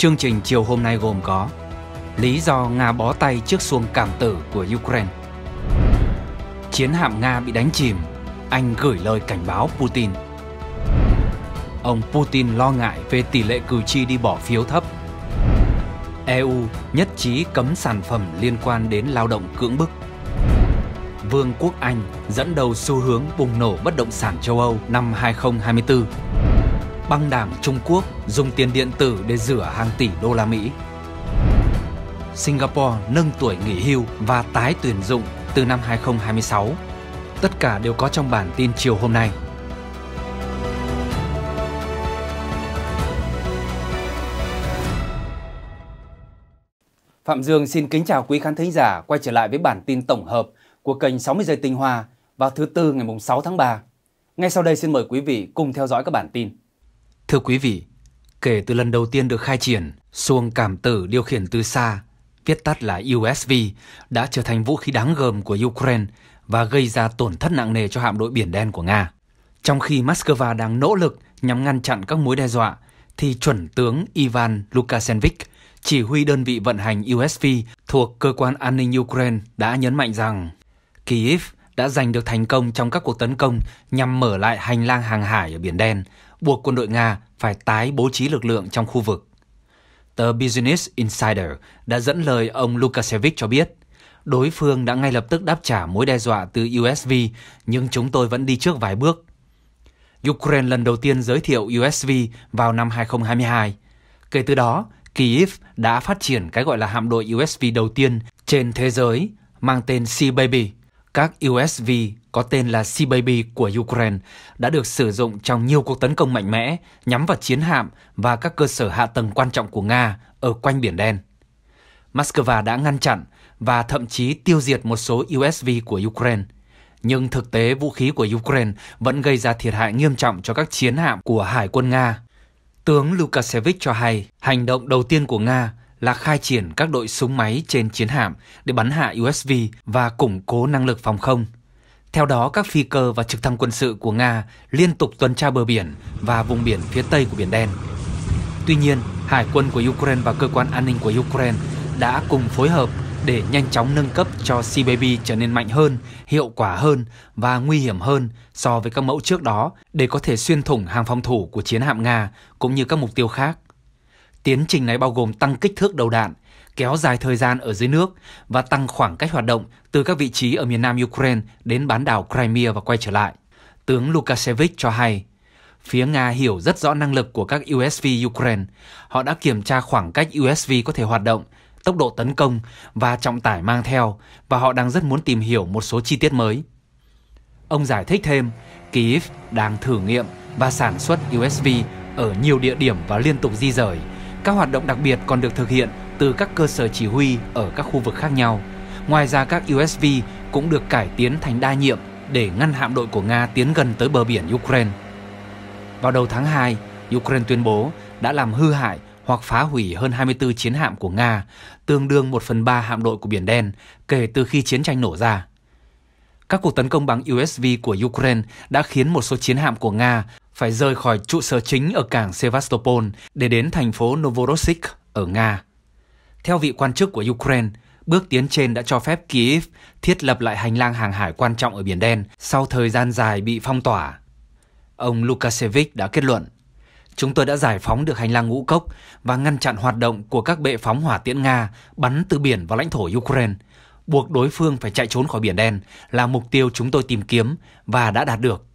Chương trình chiều hôm nay gồm có Lý do Nga bó tay trước xuông cảm tử của Ukraine Chiến hạm Nga bị đánh chìm Anh gửi lời cảnh báo Putin Ông Putin lo ngại về tỷ lệ cử tri đi bỏ phiếu thấp EU nhất trí cấm sản phẩm liên quan đến lao động cưỡng bức Vương quốc Anh dẫn đầu xu hướng bùng nổ bất động sản châu Âu năm 2024 băng đảng Trung Quốc dùng tiền điện tử để rửa hàng tỷ đô la Mỹ. Singapore nâng tuổi nghỉ hưu và tái tuyển dụng từ năm 2026. Tất cả đều có trong bản tin chiều hôm nay. Phạm Dương xin kính chào quý khán thính giả quay trở lại với bản tin tổng hợp của kênh 60 giây tinh hoa vào thứ tư ngày 6 tháng 3. Ngay sau đây xin mời quý vị cùng theo dõi các bản tin. Thưa quý vị, kể từ lần đầu tiên được khai triển, xuồng cảm tử điều khiển từ xa, viết tắt là USV, đã trở thành vũ khí đáng gờm của Ukraine và gây ra tổn thất nặng nề cho hạm đội Biển Đen của Nga. Trong khi Moscow đang nỗ lực nhằm ngăn chặn các mối đe dọa, thì chuẩn tướng Ivan Lukashenvich, chỉ huy đơn vị vận hành USV thuộc Cơ quan An ninh Ukraine đã nhấn mạnh rằng Kyiv đã giành được thành công trong các cuộc tấn công nhằm mở lại hành lang hàng hải ở Biển Đen, buộc quân đội Nga phải tái bố trí lực lượng trong khu vực. Tờ Business Insider đã dẫn lời ông Lukasevich cho biết, đối phương đã ngay lập tức đáp trả mối đe dọa từ USV, nhưng chúng tôi vẫn đi trước vài bước. Ukraine lần đầu tiên giới thiệu USV vào năm 2022. Kể từ đó, Kyiv đã phát triển cái gọi là hạm đội USV đầu tiên trên thế giới mang tên Sea Baby. Các USV có tên là Sea Baby của Ukraine đã được sử dụng trong nhiều cuộc tấn công mạnh mẽ nhắm vào chiến hạm và các cơ sở hạ tầng quan trọng của Nga ở quanh Biển Đen. Moscow đã ngăn chặn và thậm chí tiêu diệt một số USV của Ukraine. Nhưng thực tế vũ khí của Ukraine vẫn gây ra thiệt hại nghiêm trọng cho các chiến hạm của Hải quân Nga. Tướng Lukashevich cho hay hành động đầu tiên của Nga là khai triển các đội súng máy trên chiến hạm để bắn hạ USV và củng cố năng lực phòng không. Theo đó, các phi cơ và trực thăng quân sự của Nga liên tục tuần tra bờ biển và vùng biển phía tây của Biển Đen. Tuy nhiên, Hải quân của Ukraine và cơ quan an ninh của Ukraine đã cùng phối hợp để nhanh chóng nâng cấp cho Sea Baby trở nên mạnh hơn, hiệu quả hơn và nguy hiểm hơn so với các mẫu trước đó để có thể xuyên thủng hàng phòng thủ của chiến hạm Nga cũng như các mục tiêu khác. Tiến trình này bao gồm tăng kích thước đầu đạn, kéo dài thời gian ở dưới nước và tăng khoảng cách hoạt động từ các vị trí ở miền nam Ukraine đến bán đảo Crimea và quay trở lại. Tướng Lukashevich cho hay, phía Nga hiểu rất rõ năng lực của các USV Ukraine. Họ đã kiểm tra khoảng cách USV có thể hoạt động, tốc độ tấn công và trọng tải mang theo và họ đang rất muốn tìm hiểu một số chi tiết mới. Ông giải thích thêm, Kyiv đang thử nghiệm và sản xuất USV ở nhiều địa điểm và liên tục di rời các hoạt động đặc biệt còn được thực hiện từ các cơ sở chỉ huy ở các khu vực khác nhau. Ngoài ra các USV cũng được cải tiến thành đa nhiệm để ngăn hạm đội của Nga tiến gần tới bờ biển Ukraine. Vào đầu tháng 2, Ukraine tuyên bố đã làm hư hại hoặc phá hủy hơn 24 chiến hạm của Nga, tương đương 1 phần 3 hạm đội của Biển Đen kể từ khi chiến tranh nổ ra. Các cuộc tấn công bằng USV của Ukraine đã khiến một số chiến hạm của Nga phải rời khỏi trụ sở chính ở cảng Sevastopol để đến thành phố Novorossiysk ở Nga. Theo vị quan chức của Ukraine, bước tiến trên đã cho phép Kyiv thiết lập lại hành lang hàng hải quan trọng ở Biển Đen sau thời gian dài bị phong tỏa. Ông Lukashevich đã kết luận, chúng tôi đã giải phóng được hành lang ngũ cốc và ngăn chặn hoạt động của các bệ phóng hỏa tiễn Nga bắn từ biển vào lãnh thổ Ukraine, buộc đối phương phải chạy trốn khỏi Biển Đen là mục tiêu chúng tôi tìm kiếm và đã đạt được.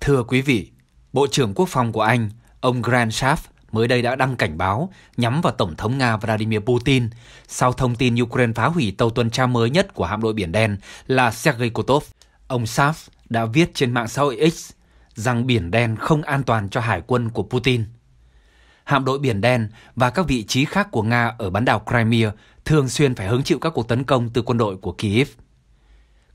Thưa quý vị, Bộ trưởng Quốc phòng của Anh, ông Grant Schaff mới đây đã đăng cảnh báo nhắm vào Tổng thống Nga Vladimir Putin sau thông tin Ukraine phá hủy tàu tuần tra mới nhất của hạm đội Biển Đen là Sergei Kotov. Ông Schaff đã viết trên mạng xã hội X rằng Biển Đen không an toàn cho hải quân của Putin. Hạm đội Biển Đen và các vị trí khác của Nga ở bán đảo Crimea thường xuyên phải hứng chịu các cuộc tấn công từ quân đội của Kyiv.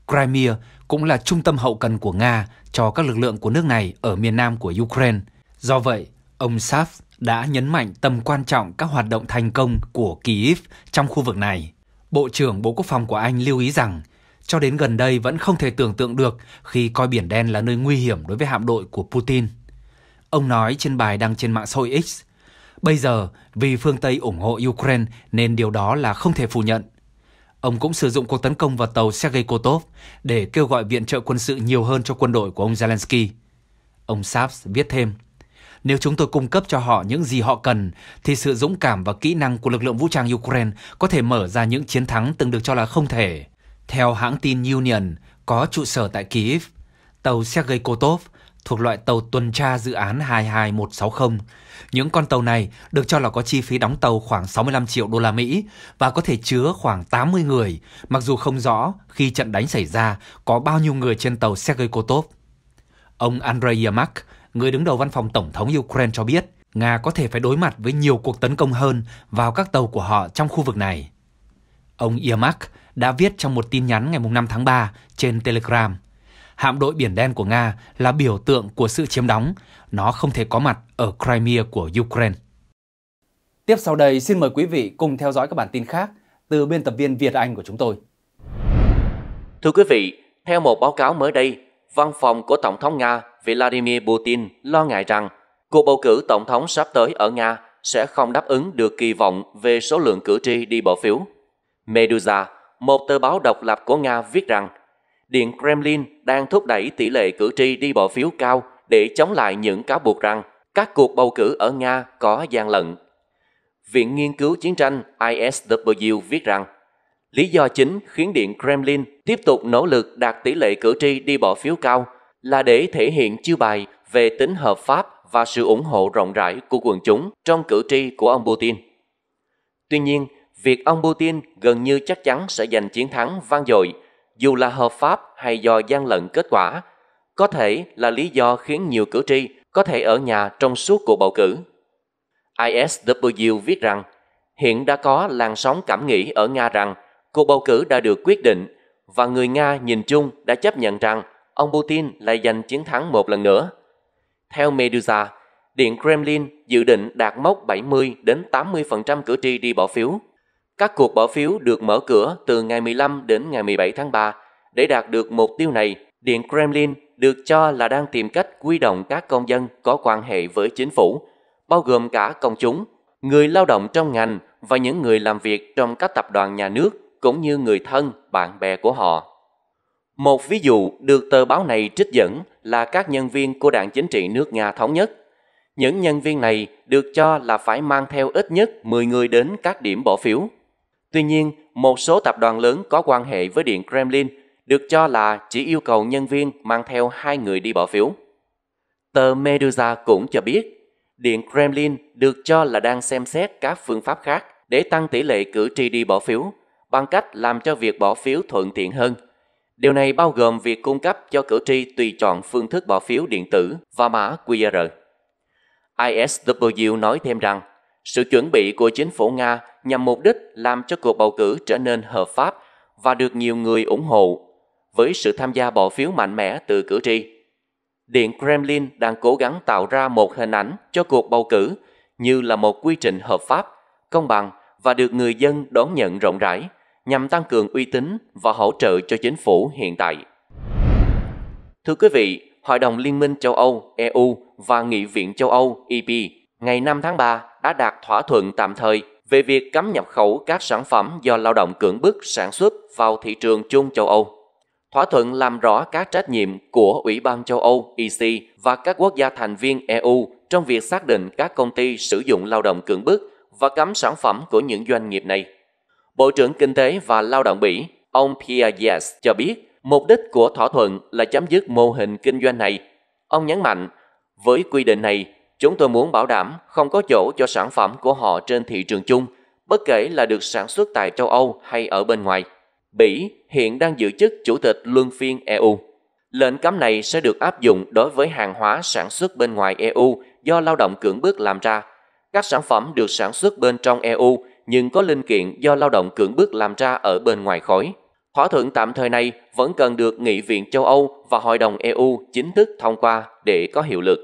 Crimea cũng là trung tâm hậu cần của Nga cho các lực lượng của nước này ở miền nam của Ukraine. Do vậy, ông Saf đã nhấn mạnh tầm quan trọng các hoạt động thành công của Kyiv trong khu vực này. Bộ trưởng Bộ Quốc phòng của Anh lưu ý rằng, cho đến gần đây vẫn không thể tưởng tượng được khi coi Biển Đen là nơi nguy hiểm đối với hạm đội của Putin. Ông nói trên bài đăng trên mạng xã hội X, Bây giờ, vì phương Tây ủng hộ Ukraine nên điều đó là không thể phủ nhận ông cũng sử dụng cuộc tấn công vào tàu Sergei Kotov để kêu gọi viện trợ quân sự nhiều hơn cho quân đội của ông Zelensky. Ông Saps viết thêm, nếu chúng tôi cung cấp cho họ những gì họ cần, thì sự dũng cảm và kỹ năng của lực lượng vũ trang Ukraine có thể mở ra những chiến thắng từng được cho là không thể. Theo hãng tin Union, có trụ sở tại Kyiv, tàu Sergei Kotov thuộc loại tàu tuần tra dự án 22160. Những con tàu này được cho là có chi phí đóng tàu khoảng 65 triệu đô la Mỹ và có thể chứa khoảng 80 người, mặc dù không rõ khi trận đánh xảy ra có bao nhiêu người trên tàu Sergei Kotov. Ông Andrei Yermak, người đứng đầu văn phòng Tổng thống Ukraine cho biết, Nga có thể phải đối mặt với nhiều cuộc tấn công hơn vào các tàu của họ trong khu vực này. Ông Yermak đã viết trong một tin nhắn ngày 5 tháng 3 trên Telegram – hạm đội Biển Đen của Nga là biểu tượng của sự chiếm đóng. Nó không thể có mặt ở Crimea của Ukraine. Tiếp sau đây, xin mời quý vị cùng theo dõi các bản tin khác từ biên tập viên Việt Anh của chúng tôi. Thưa quý vị, theo một báo cáo mới đây, văn phòng của Tổng thống Nga Vladimir Putin lo ngại rằng cuộc bầu cử Tổng thống sắp tới ở Nga sẽ không đáp ứng được kỳ vọng về số lượng cử tri đi bỏ phiếu. Medusa, một tờ báo độc lập của Nga viết rằng Điện Kremlin đang thúc đẩy tỷ lệ cử tri đi bỏ phiếu cao để chống lại những cáo buộc rằng các cuộc bầu cử ở Nga có gian lận. Viện Nghiên cứu Chiến tranh ISW viết rằng, lý do chính khiến Điện Kremlin tiếp tục nỗ lực đạt tỷ lệ cử tri đi bỏ phiếu cao là để thể hiện chiêu bài về tính hợp pháp và sự ủng hộ rộng rãi của quần chúng trong cử tri của ông Putin. Tuy nhiên, việc ông Putin gần như chắc chắn sẽ giành chiến thắng vang dội – dù là hợp pháp hay do gian lận kết quả, có thể là lý do khiến nhiều cử tri có thể ở nhà trong suốt cuộc bầu cử. ISW viết rằng, hiện đã có làn sóng cảm nghĩ ở Nga rằng cuộc bầu cử đã được quyết định và người Nga nhìn chung đã chấp nhận rằng ông Putin lại giành chiến thắng một lần nữa. Theo Medusa, Điện Kremlin dự định đạt mốc 70 đến 80% cử tri đi bỏ phiếu các cuộc bỏ phiếu được mở cửa từ ngày 15 đến ngày 17 tháng 3. Để đạt được mục tiêu này, Điện Kremlin được cho là đang tìm cách quy động các công dân có quan hệ với chính phủ, bao gồm cả công chúng, người lao động trong ngành và những người làm việc trong các tập đoàn nhà nước cũng như người thân, bạn bè của họ. Một ví dụ được tờ báo này trích dẫn là các nhân viên của đảng chính trị nước Nga Thống Nhất. Những nhân viên này được cho là phải mang theo ít nhất 10 người đến các điểm bỏ phiếu Tuy nhiên, một số tập đoàn lớn có quan hệ với Điện Kremlin được cho là chỉ yêu cầu nhân viên mang theo hai người đi bỏ phiếu. Tờ Medusa cũng cho biết, Điện Kremlin được cho là đang xem xét các phương pháp khác để tăng tỷ lệ cử tri đi bỏ phiếu bằng cách làm cho việc bỏ phiếu thuận tiện hơn. Điều này bao gồm việc cung cấp cho cử tri tùy chọn phương thức bỏ phiếu điện tử và mã QR. ISW nói thêm rằng, sự chuẩn bị của chính phủ Nga nhằm mục đích làm cho cuộc bầu cử trở nên hợp pháp và được nhiều người ủng hộ, với sự tham gia bỏ phiếu mạnh mẽ từ cử tri. Điện Kremlin đang cố gắng tạo ra một hình ảnh cho cuộc bầu cử như là một quy trình hợp pháp, công bằng và được người dân đón nhận rộng rãi nhằm tăng cường uy tín và hỗ trợ cho chính phủ hiện tại. Thưa quý vị, Hội đồng Liên minh châu Âu EU và Nghị viện châu Âu EP ngày 5 tháng 3 đã đạt thỏa thuận tạm thời về việc cấm nhập khẩu các sản phẩm do lao động cưỡng bức sản xuất vào thị trường chung châu Âu. Thỏa thuận làm rõ các trách nhiệm của Ủy ban châu Âu EC và các quốc gia thành viên EU trong việc xác định các công ty sử dụng lao động cưỡng bức và cấm sản phẩm của những doanh nghiệp này. Bộ trưởng Kinh tế và Lao động Bỉ, ông Pierre Yes cho biết mục đích của thỏa thuận là chấm dứt mô hình kinh doanh này. Ông nhấn mạnh, với quy định này, Chúng tôi muốn bảo đảm không có chỗ cho sản phẩm của họ trên thị trường chung, bất kể là được sản xuất tại châu Âu hay ở bên ngoài. Bỉ hiện đang giữ chức chủ tịch luân phiên EU. Lệnh cấm này sẽ được áp dụng đối với hàng hóa sản xuất bên ngoài EU do lao động cưỡng bức làm ra. Các sản phẩm được sản xuất bên trong EU nhưng có linh kiện do lao động cưỡng bức làm ra ở bên ngoài khối. Thỏa thuận tạm thời này vẫn cần được Nghị viện châu Âu và Hội đồng EU chính thức thông qua để có hiệu lực.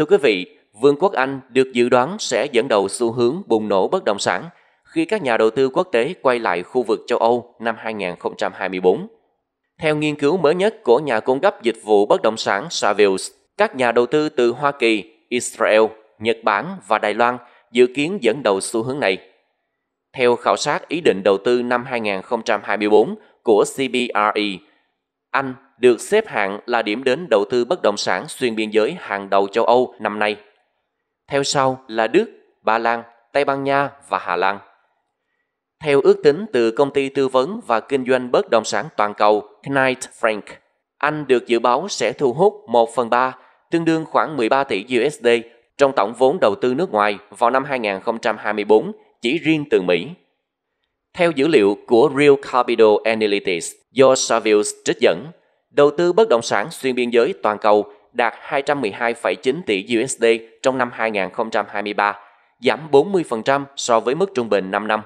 Thưa quý vị, Vương quốc Anh được dự đoán sẽ dẫn đầu xu hướng bùng nổ bất động sản khi các nhà đầu tư quốc tế quay lại khu vực châu Âu năm 2024. Theo nghiên cứu mới nhất của nhà cung cấp dịch vụ bất động sản Savills, các nhà đầu tư từ Hoa Kỳ, Israel, Nhật Bản và Đài Loan dự kiến dẫn đầu xu hướng này. Theo khảo sát ý định đầu tư năm 2024 của CBRE, Anh được xếp hạng là điểm đến đầu tư bất động sản xuyên biên giới hàng đầu châu Âu năm nay. Theo sau là Đức, Ba Lan, Tây Ban Nha và Hà Lan. Theo ước tính từ công ty tư vấn và kinh doanh bất động sản toàn cầu Knight Frank, Anh được dự báo sẽ thu hút 1 phần 3, tương đương khoảng 13 tỷ USD trong tổng vốn đầu tư nước ngoài vào năm 2024 chỉ riêng từ Mỹ. Theo dữ liệu của Real Capital Analytics do Savills trích dẫn, Đầu tư bất động sản xuyên biên giới toàn cầu đạt 212,9 tỷ USD trong năm 2023, giảm 40% so với mức trung bình 5 năm.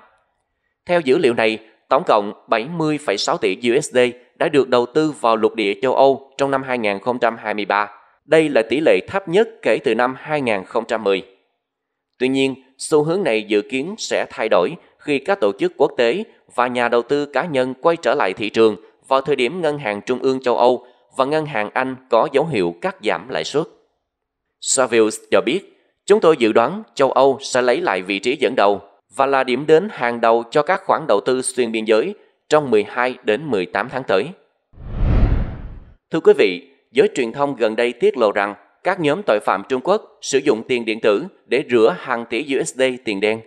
Theo dữ liệu này, tổng cộng 70,6 tỷ USD đã được đầu tư vào lục địa châu Âu trong năm 2023. Đây là tỷ lệ thấp nhất kể từ năm 2010. Tuy nhiên, xu hướng này dự kiến sẽ thay đổi khi các tổ chức quốc tế và nhà đầu tư cá nhân quay trở lại thị trường vào thời điểm Ngân hàng Trung ương châu Âu và Ngân hàng Anh có dấu hiệu cắt giảm lãi suất. Savills cho biết, chúng tôi dự đoán châu Âu sẽ lấy lại vị trí dẫn đầu và là điểm đến hàng đầu cho các khoản đầu tư xuyên biên giới trong 12 đến 18 tháng tới. Thưa quý vị, giới truyền thông gần đây tiết lộ rằng các nhóm tội phạm Trung Quốc sử dụng tiền điện tử để rửa hàng tỷ USD tiền đen.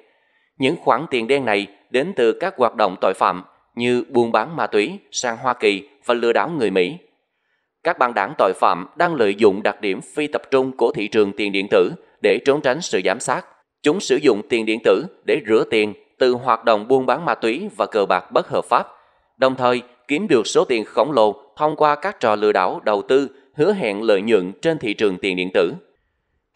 Những khoản tiền đen này đến từ các hoạt động tội phạm – như buôn bán ma túy sang Hoa Kỳ và lừa đảo người Mỹ. Các băng đảng tội phạm đang lợi dụng đặc điểm phi tập trung của thị trường tiền điện tử để trốn tránh sự giám sát. Chúng sử dụng tiền điện tử để rửa tiền từ hoạt động buôn bán ma túy và cờ bạc bất hợp pháp, đồng thời kiếm được số tiền khổng lồ thông qua các trò lừa đảo đầu tư hứa hẹn lợi nhuận trên thị trường tiền điện tử.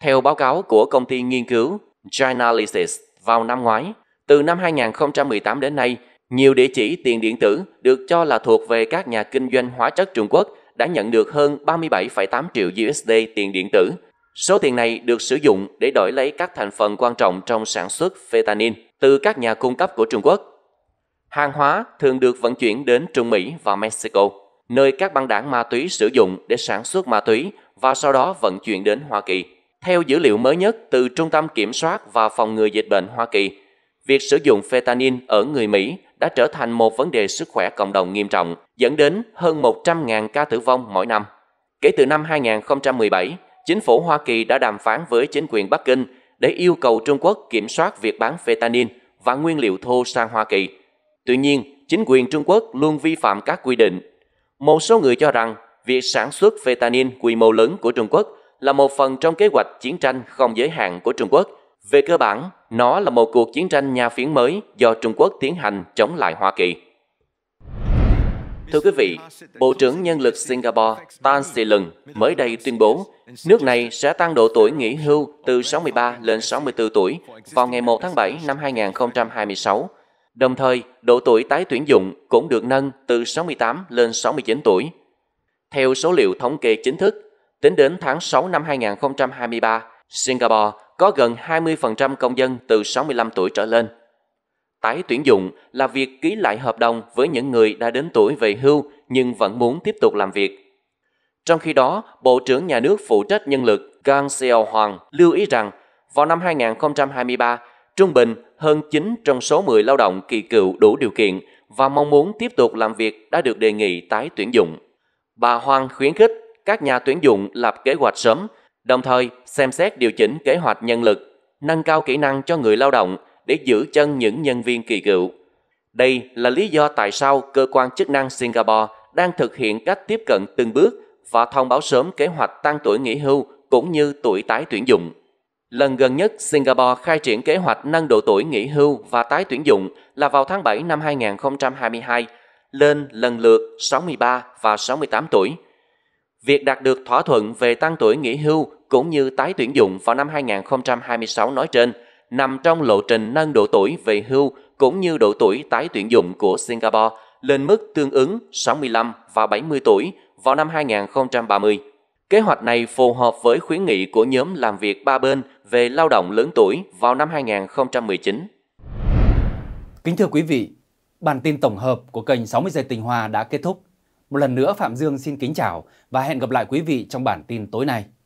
Theo báo cáo của công ty nghiên cứu Chainalysis vào năm ngoái, từ năm 2018 đến nay, nhiều địa chỉ tiền điện tử được cho là thuộc về các nhà kinh doanh hóa chất Trung Quốc đã nhận được hơn 37,8 triệu USD tiền điện tử. Số tiền này được sử dụng để đổi lấy các thành phần quan trọng trong sản xuất fentanyl từ các nhà cung cấp của Trung Quốc. Hàng hóa thường được vận chuyển đến Trung Mỹ và Mexico, nơi các băng đảng ma túy sử dụng để sản xuất ma túy và sau đó vận chuyển đến Hoa Kỳ. Theo dữ liệu mới nhất từ Trung tâm Kiểm soát và Phòng ngừa Dịch bệnh Hoa Kỳ, việc sử dụng fentanyl ở người Mỹ đã trở thành một vấn đề sức khỏe cộng đồng nghiêm trọng, dẫn đến hơn 100.000 ca tử vong mỗi năm. Kể từ năm 2017, chính phủ Hoa Kỳ đã đàm phán với chính quyền Bắc Kinh để yêu cầu Trung Quốc kiểm soát việc bán fentanyl và nguyên liệu thô sang Hoa Kỳ. Tuy nhiên, chính quyền Trung Quốc luôn vi phạm các quy định. Một số người cho rằng việc sản xuất fentanyl quy mô lớn của Trung Quốc là một phần trong kế hoạch chiến tranh không giới hạn của Trung Quốc. Về cơ bản, nó là một cuộc chiến tranh nha phiến mới do Trung Quốc tiến hành chống lại Hoa Kỳ. Thưa quý vị, Bộ trưởng Nhân lực Singapore Tan Sri Lung mới đây tuyên bố nước này sẽ tăng độ tuổi nghỉ hưu từ 63 lên 64 tuổi vào ngày 1 tháng 7 năm 2026. Đồng thời, độ tuổi tái tuyển dụng cũng được nâng từ 68 lên 69 tuổi. Theo số liệu thống kê chính thức, tính đến tháng 6 năm 2023, Singapore có gần 20% công dân từ 65 tuổi trở lên. Tái tuyển dụng là việc ký lại hợp đồng với những người đã đến tuổi về hưu nhưng vẫn muốn tiếp tục làm việc. Trong khi đó, Bộ trưởng Nhà nước phụ trách nhân lực Gang Seo Hoàng lưu ý rằng vào năm 2023, trung bình hơn 9 trong số 10 lao động kỳ cựu đủ điều kiện và mong muốn tiếp tục làm việc đã được đề nghị tái tuyển dụng. Bà Hoàng khuyến khích các nhà tuyển dụng lập kế hoạch sớm đồng thời xem xét điều chỉnh kế hoạch nhân lực, nâng cao kỹ năng cho người lao động để giữ chân những nhân viên kỳ cựu. Đây là lý do tại sao cơ quan chức năng Singapore đang thực hiện cách tiếp cận từng bước và thông báo sớm kế hoạch tăng tuổi nghỉ hưu cũng như tuổi tái tuyển dụng. Lần gần nhất Singapore khai triển kế hoạch nâng độ tuổi nghỉ hưu và tái tuyển dụng là vào tháng 7 năm 2022 lên lần lượt 63 và 68 tuổi. Việc đạt được thỏa thuận về tăng tuổi nghỉ hưu cũng như tái tuyển dụng vào năm 2026 nói trên nằm trong lộ trình nâng độ tuổi về hưu cũng như độ tuổi tái tuyển dụng của Singapore lên mức tương ứng 65 và 70 tuổi vào năm 2030. Kế hoạch này phù hợp với khuyến nghị của nhóm làm việc ba bên về lao động lớn tuổi vào năm 2019. Kính thưa quý vị, bản tin tổng hợp của kênh 60 giây tình hòa đã kết thúc. Một lần nữa Phạm Dương xin kính chào và hẹn gặp lại quý vị trong bản tin tối nay.